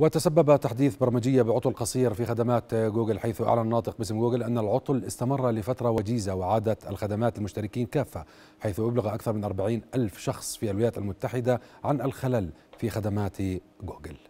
وتسبب تحديث برمجية بعطل قصير في خدمات جوجل حيث أعلن ناطق باسم جوجل أن العطل استمر لفترة وجيزة وعادت الخدمات للمشتركين كافة حيث أبلغ أكثر من 40 ألف شخص في الولايات المتحدة عن الخلل في خدمات جوجل